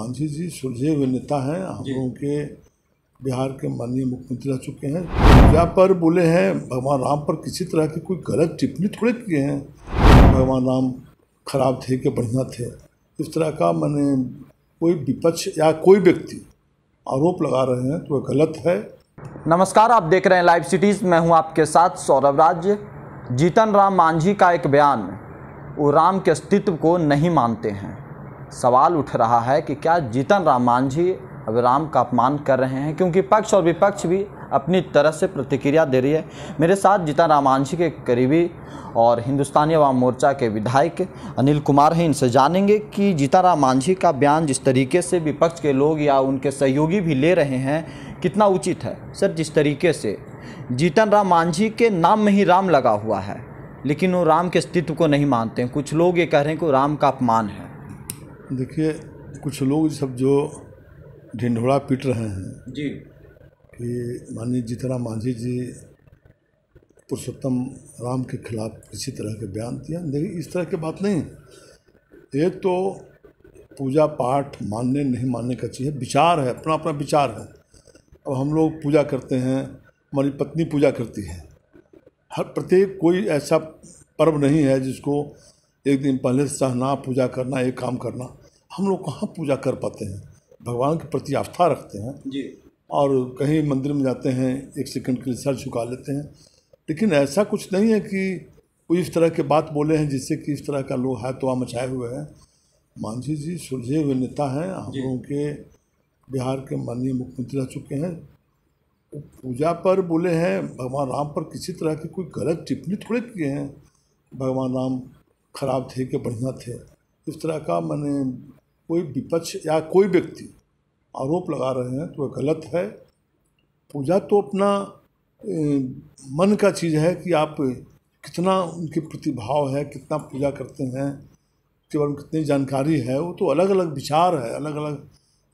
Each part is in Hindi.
मांझी जी सुलझे हुए नेता हैं हम लोगों के बिहार के माननीय मुख्यमंत्री रह चुके हैं क्या पर बोले हैं भगवान राम पर किसी तरह की कोई गलत टिप्पणी थोड़े किए हैं भगवान राम खराब थे कि बढ़िया थे इस तरह का मैंने कोई विपक्ष या कोई व्यक्ति आरोप लगा रहे हैं तो वह गलत है नमस्कार आप देख रहे हैं लाइव सिटीज़ मैं हूं आपके साथ सौरभ राज्य जीतन राम मांझी का एक बयान वो राम के अस्तित्व को नहीं मानते हैं सवाल उठ रहा है कि क्या जीतन राम मांझी अब राम का अपमान कर रहे हैं क्योंकि पक्ष और विपक्ष भी अपनी तरह से प्रतिक्रिया दे रही है मेरे साथ जीतन राम मांझी के करीबी और हिंदुस्तानी अवाम मोर्चा के विधायक अनिल कुमार हैं इनसे जानेंगे कि जीतन राम मांझी का बयान जिस तरीके से विपक्ष के लोग या उनके सहयोगी भी ले रहे हैं कितना उचित है सर जिस तरीके से जीतन राम मांझी के नाम में ही राम लगा हुआ है लेकिन वो राम के अस्तित्व को नहीं मानते कुछ लोग ये कह रहे हैं कि राम का अपमान है देखिए कुछ लोग सब जो ढिंढोड़ा पीट रहे हैं जी कि माननीय जितना मांझी जी पुरुषोत्तम राम के खिलाफ किसी तरह के बयान दिया देखिए इस तरह की बात नहीं एक तो पूजा पाठ मानने नहीं मानने का चाहिए विचार है अपना अपना विचार है अब हम लोग पूजा करते हैं हमारी पत्नी पूजा करती है हर प्रत्येक कोई ऐसा पर्व नहीं है जिसको एक दिन पहले सहना पूजा करना एक काम करना हम लोग कहाँ पूजा कर पाते हैं भगवान के प्रति आस्था रखते हैं जी और कहीं मंदिर में जाते हैं एक सेकंड के लिए सर झुका लेते हैं लेकिन ऐसा कुछ नहीं है कि कोई इस तरह के बात बोले हैं जिससे कि इस तरह का लोग हाथ तो मचाए हुए हैं मांझी जी सुलझे हुए नेता हैं हम लोगों के बिहार के माननीय मुख्यमंत्री रह चुके हैं पूजा पर बोले हैं भगवान राम पर किसी तरह की कोई गलत टिप्पणी थोड़े किए हैं भगवान राम खराब थे कि बढ़िया थे इस तरह का मैंने कोई विपक्ष या कोई व्यक्ति आरोप लगा रहे हैं तो वह गलत है पूजा तो अपना मन का चीज़ है कि आप कितना उनके प्रतिभाव है कितना पूजा करते हैं उसके बारे में कितनी जानकारी है वो तो अलग अलग विचार है अलग अलग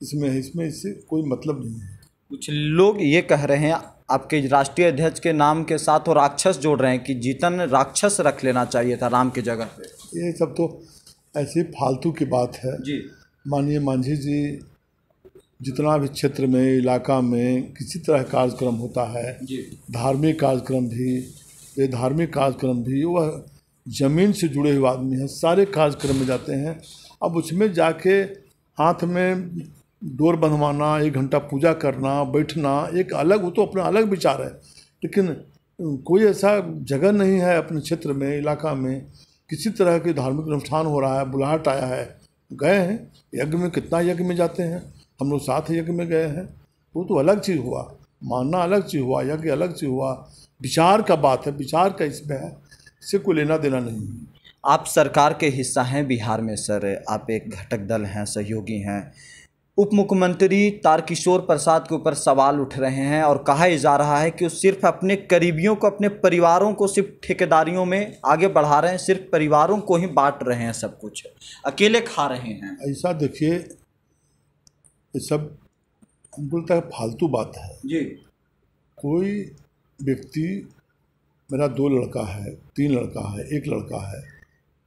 इसमें है इसमें इससे कोई मतलब नहीं है कुछ लोग ये कह रहे हैं आपके राष्ट्रीय अध्यक्ष के नाम के साथ वो राक्षस जोड़ रहे हैं कि जीतन राक्षस रख लेना चाहिए था राम की जगह पे ये सब तो ऐसी फालतू की बात है जी माननीय मांझी जी जितना भी क्षेत्र में इलाका में किसी तरह कार्यक्रम होता है धार्मिक कार्यक्रम भी ये धार्मिक कार्यक्रम भी वह ज़मीन से जुड़े हुए आदमी हैं सारे कार्यक्रम में जाते हैं अब उसमें जाके हाथ में डोर बंधवाना एक घंटा पूजा करना बैठना एक अलग वो तो अपना अलग विचार है लेकिन कोई ऐसा जगह नहीं है अपने क्षेत्र में इलाका में किसी तरह के धार्मिक अनुष्ठान हो रहा है बुलाहट आया है गए हैं यज्ञ में कितना यज्ञ में जाते हैं हम लोग साथ यज्ञ में गए हैं वो तो अलग चीज़ हुआ मानना अलग चीज़ हुआ यज्ञ अलग चीज़ हुआ विचार का बात है विचार का इसमें है इससे कोई लेना देना नहीं है आप सरकार के हिस्सा हैं बिहार में सर आप एक घटक दल हैं सहयोगी हैं उप मुख्यमंत्री तारकिशोर प्रसाद के ऊपर सवाल उठ रहे हैं और कहा जा रहा है कि वो सिर्फ अपने करीबियों को अपने परिवारों को सिर्फ ठेकेदारियों में आगे बढ़ा रहे हैं सिर्फ परिवारों को ही बांट रहे हैं सब कुछ अकेले खा रहे हैं ऐसा देखिए ये सब बोलता है फालतू बात है जी कोई व्यक्ति मेरा दो लड़का है तीन लड़का है एक लड़का है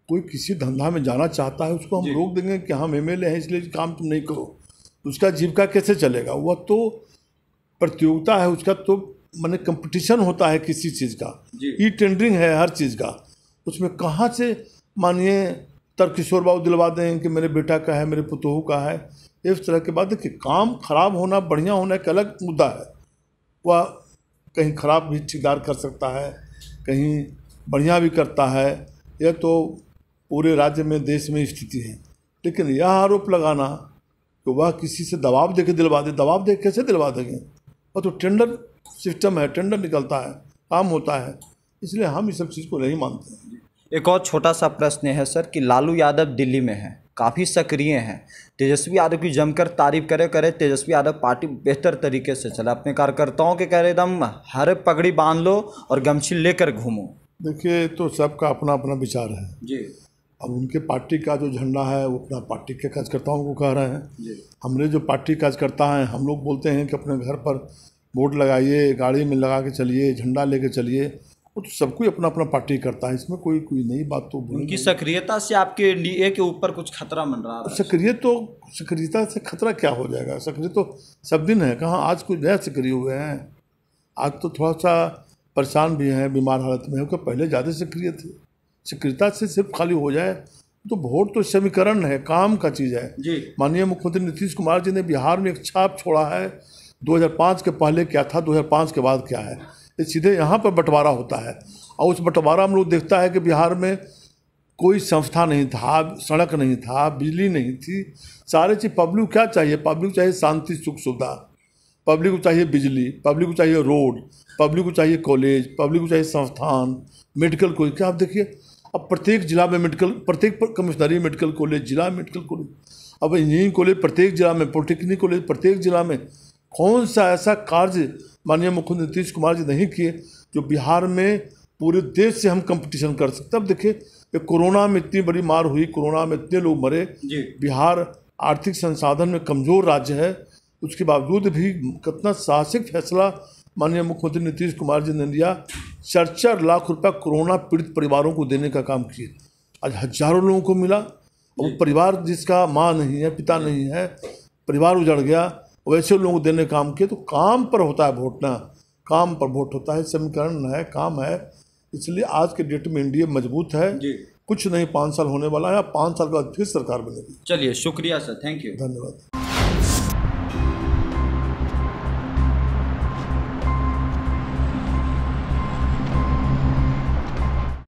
कोई किसी धंधा में जाना चाहता है उसको हम रोक देंगे कि हम एम हैं इसलिए काम तुम नहीं करो उसका जीविका कैसे चलेगा वह तो प्रतियोगिता है उसका तो मैंने कंपटीशन होता है किसी चीज़ का ई टेंडरिंग है हर चीज़ का उसमें कहाँ से मानिए तरकिशोर बाबू दिलवा दें कि मेरे बेटा का है मेरे पुतोहू का है इस तरह के बाद देखिए काम खराब होना बढ़िया होना एक अलग मुद्दा है वह कहीं खराब भी ठेकेदार कर सकता है कहीं बढ़िया भी करता है यह तो पूरे राज्य में देश में स्थिति है लेकिन यह आरोप लगाना तो वह किसी से दबाव दे के दिलवा दे दबाव दे कैसे दिलवा देंगे और तो टेंडर सिस्टम है टेंडर निकलता है काम होता है इसलिए हम इस सब चीज़ को नहीं मानते हैं एक और छोटा सा प्रश्न है सर कि लालू यादव दिल्ली में है काफ़ी सक्रिय हैं तेजस्वी यादव की जमकर तारीफ करे करे तेजस्वी यादव पार्टी बेहतर तरीके से चला अपने कार्यकर्ताओं के कह रहे एकदम हर पगड़ी बांध लो और गमछी लेकर घूमो देखिए तो सबका अपना अपना विचार है जी अब उनके पार्टी का जो झंडा है वो अपना पार्टी के कार्यकर्ताओं को कह रहे हैं हमने जो पार्टी कार्यकर्ता हैं हम लोग बोलते हैं कि अपने घर पर बोर्ड लगाइए गाड़ी में लगा के चलिए झंडा लेके चलिए वो तो सब कोई अपना अपना पार्टी करता है इसमें कोई कोई नई बात तो उनकी सक्रियता से आपके लिए के ऊपर कुछ खतरा मन रहा है सक्रिय तो सक्रियता से खतरा क्या हो जाएगा सक्रिय तो सब दिन है कहाँ आज कुछ नया सक्रिय हुए हैं आज तो थोड़ा सा परेशान भी हैं बीमार हालत में होकर पहले ज़्यादा सक्रिय थे सक्रियता से सिर्फ खाली हो जाए तो वोट तो समीकरण है काम का चीज़ है माननीय मुख्यमंत्री नीतीश कुमार जी ने बिहार में एक छाप छोड़ा है 2005 के पहले क्या था 2005 के बाद क्या है ये सीधे यहाँ पर बंटवारा होता है और उस बंटवारा में लोग देखता है कि बिहार में कोई संस्था नहीं था सड़क नहीं था बिजली नहीं थी सारे चीज़ पब्लिक क्या चाहिए पब्लिक चाहिए शांति सुख सुविधा पब्लिक को चाहिए बिजली पब्लिक को चाहिए रोड पब्लिक को चाहिए कॉलेज पब्लिक को चाहिए संस्थान मेडिकल कॉलेज क्या आप देखिए अब प्रत्येक जिला में मेडिकल प्रत्येक कमिश्नरी मेडिकल कॉलेज जिला मेडिकल कॉलेज अब इंजीनियरिंग कॉलेज प्रत्येक जिला में पॉलिटेक्निक कॉलेज प्रत्येक जिला में कौन सा ऐसा कार्य माननीय मुख्यमंत्री नीतीश कुमार जी नहीं किए जो बिहार में पूरे देश से हम कंपटीशन कर सकते अब देखिए ये कोरोना में इतनी बड़ी मार हुई कोरोना में इतने लोग मरे बिहार आर्थिक संसाधन में कमज़ोर राज्य है उसके बावजूद भी कितना साहसिक फैसला माननीय मुख्यमंत्री नीतीश कुमार जी ने लिया चार चार लाख रुपया कोरोना पीड़ित परिवारों को देने का काम किए आज हजारों लोगों को मिला और परिवार जिसका माँ नहीं है पिता नहीं है परिवार उजड़ गया वैसे लोगों को देने काम किए तो काम पर होता है वोट ना काम पर वोट होता है समीकरण है काम है इसलिए आज के डेट में इंडिया मजबूत है कुछ नहीं पाँच साल होने वाला है पाँच साल के बाद फिर सरकार बनेगी चलिए शुक्रिया सर थैंक यू धन्यवाद